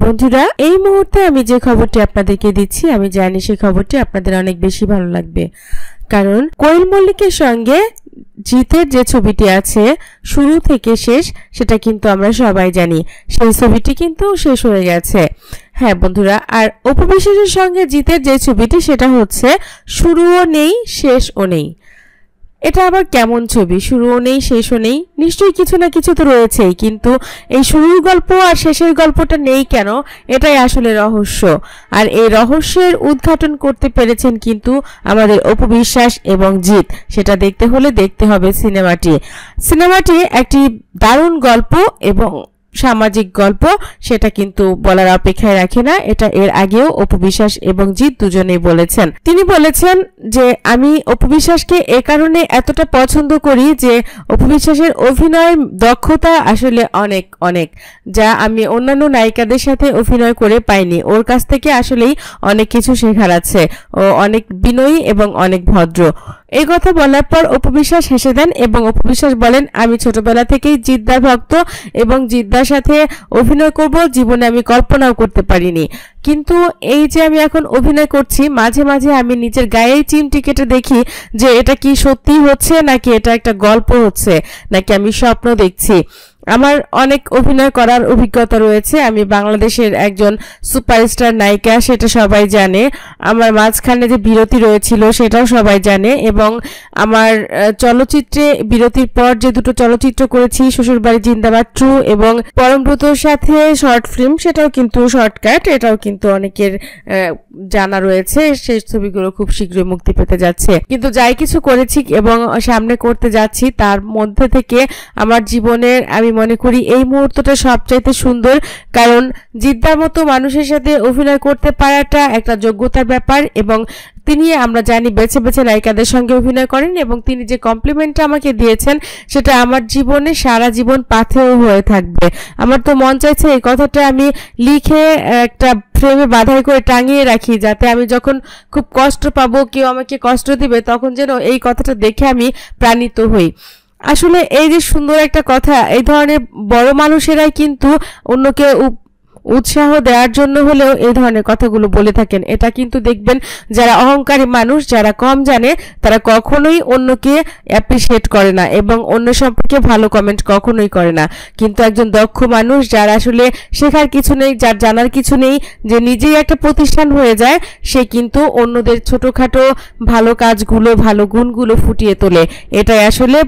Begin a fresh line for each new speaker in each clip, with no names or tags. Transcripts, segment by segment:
বন্ধুরা এই মুহূর্তে আমি যে খবরটি আপনাদেরকে দিচ্ছি আমি জানি সেই খবরটি আপনাদের অনেক বেশি ভালো লাগবে কারণ কোয়েল মল্লিকের সঙ্গে জিতের যে ছবিটি আছে শুরু থেকে শেষ সেটা কিন্তু আমরা সবাই জানি সেই ছবিটি কিন্তু শেষ হয়ে গেছে হ্যাঁ বন্ধুরা আর উপবিশেষের সঙ্গে জিতের যে ছবিটি সেটা হচ্ছে শুরুও নেই শেষও নেই এটা আবার কেমন ছবি শুরুও নেই শেষও নেই নিশ্চয়ই কিছু না কিছু তো রয়েছেই কিন্তু এই শুরুর গল্প আর শেষের গল্পটা নেই কেন এটাই আসলে রহস্য আর এই রহস্যের উদ্ঘাটন করতে পেরেছেন কিন্তু আমাদের অপবিশ্বাস এবং জিত সেটা দেখতে হলে দেখতে হবে সিনেমাটি সিনেমাটি একটি দারুণ গল্প এবং সামাজিক গল্প সেটা কিন্তু বলার অপেক্ষায় রাখে না এটা এর আগেও অপবিশ্বাস এবং জিৎ দুজনেই বলেছেন তিনি বলেছেন যে আমি অপবিশ্বাসকে এ কারণে এতটা পছন্দ করি যে অপবিশ্বাসের অভিনয় দক্ষতা আসলে অনেক অনেক যা আমি অন্যান্য নায়িকাদের সাথে অভিনয় করে পাইনি ওর কাছ থেকে আসলেই অনেক কিছু শেখার আছে ও অনেক বিনয়ী এবং অনেক ভদ্র এই কথা বলার পর অপবিশ্বাস হেসে দেন এবং অপবিশ্বাস বলেন আমি ছোটবেলা থেকেই জিদ্দার ভক্ত এবং জিদ্দার সাথে অভিনয় করব জীবনে আমি কল্পনাও করতে পারিনি কিন্তু এই যে আমি এখন অভিনয় করছি মাঝে মাঝে আমি নিজের গায়েই চিমটি কেটে দেখি যে এটা কি সত্যি হচ্ছে নাকি এটা একটা গল্প হচ্ছে নাকি আমি স্বপ্ন দেখছি আমার অনেক অভিনয় করার অভিজ্ঞতা রয়েছে আমি বাংলাদেশের একজন সুপারস্টার নায়িকা সেটা সবাই জানে আমার মাঝখানে যে বিরতি রয়েছিল সেটাও সবাই জানে এবং আমার চলচ্চিত্রে বিরতির পর যে দুটো চলচ্চিত্র করেছি শ্বশুরবাড়ি জিন্দাবাদ ট্রু এবং পরমব্রতর সাথে শর্ট ফিল্ম সেটাও কিন্তু শর্টকাট এটাও কিন্তু অনেকের জানা রয়েছে সেই ছবিগুলো খুব শীঘ্রই মুক্তি পেতে যাচ্ছে কিন্তু যাই কিছু করেছি এবং সামনে করতে যাচ্ছি তার মধ্যে থেকে আমার জীবনের আমি মনে করি এই মুহূর্তটা সবচাইতে সুন্দর কারণ জিদ্দার মতো মানুষের সাথে অভিনয় করতে পারাটা একটা যোগ্যতার ব্যাপার এবং তিনি আমরা জানি বেছে বেছে নায়িকাদের সঙ্গে অভিনয় করেন এবং তিনি যে কমপ্লিমেন্টটা আমাকে দিয়েছেন সেটা আমার জীবনে সারা জীবন পাথেও হয়ে থাকবে আমার তো মন চাইছে এই কথাটা আমি লিখে একটা ফ্রেমে বাধাই করে টাঙিয়ে রাখি যাতে আমি যখন খুব কষ্ট পাবো কেউ আমাকে কষ্ট দিবে তখন যেন এই কথাটা দেখে আমি প্রাণিত হই আসলে এই যে সুন্দর একটা কথা এই ধরনের বড় মানুষেরাই কিন্তু অন্যকে উৎসাহ দেওয়ার জন্য হলেও এই ধরনের কথাগুলো বলে থাকেন এটা কিন্তু দেখবেন যারা অহংকারী মানুষ যারা কম জানে তারা কখনোই অন্যকে অ্যাপ্রিসিয়েট করে না এবং অন্য সম্পর্কে ভালো কমেন্ট কখনোই করে না কিন্তু একজন দক্ষ মানুষ যার আসলে শেখার কিছু নেই যার জানার কিছু নেই যে নিজেই একটা প্রতিষ্ঠান হয়ে যায় সে কিন্তু অন্যদের ছোটোখাটো ভালো কাজগুলো ভালো গুণগুলো ফুটিয়ে তোলে এটাই আসলে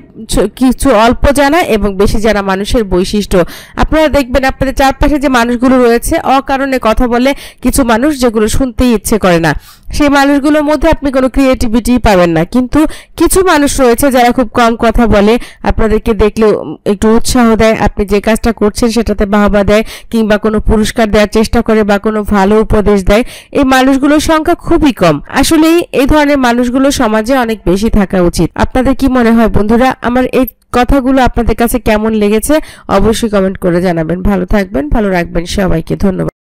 কিছু অল্প জানা এবং বেশি জানা মানুষের বৈশিষ্ট্য আপনারা দেখবেন আপনাদের চারপাশে যে মানুষগুলো রয়েছে অকারণে কথা বলে কিছু মানুষ যেগুলো শুনতেই ইচ্ছে করে না সেই মানুষগুলোর মধ্যে আপনি কোনো ক্রিয়েটিভিটি পাবেন না কিন্তু কিছু মানুষ রয়েছে যারা খুব কম কথা বলে আপনাদেরকে দেখলে একটু উৎসাহ দেয় আপনি যে কাজটা করছেন সেটাতে বাহবা দেয় কিংবা কোনো পুরস্কার দেওয়ার চেষ্টা করে বা কোনো ভালো উপদেশ দেয় এই মানুষগুলোর সংখ্যা খুবই কম আসলেই এই ধরনের মানুষগুলো সমাজে অনেক বেশি থাকা উচিত আপনাদের কি মনে হয় বন্ধুরা আমার এই কথাগুলো আপনাদের কাছে কেমন লেগেছে অবশ্যই কমেন্ট করে জানাবেন ভালো থাকবেন ভালো রাখবেন সবাইকে ধন্যবাদ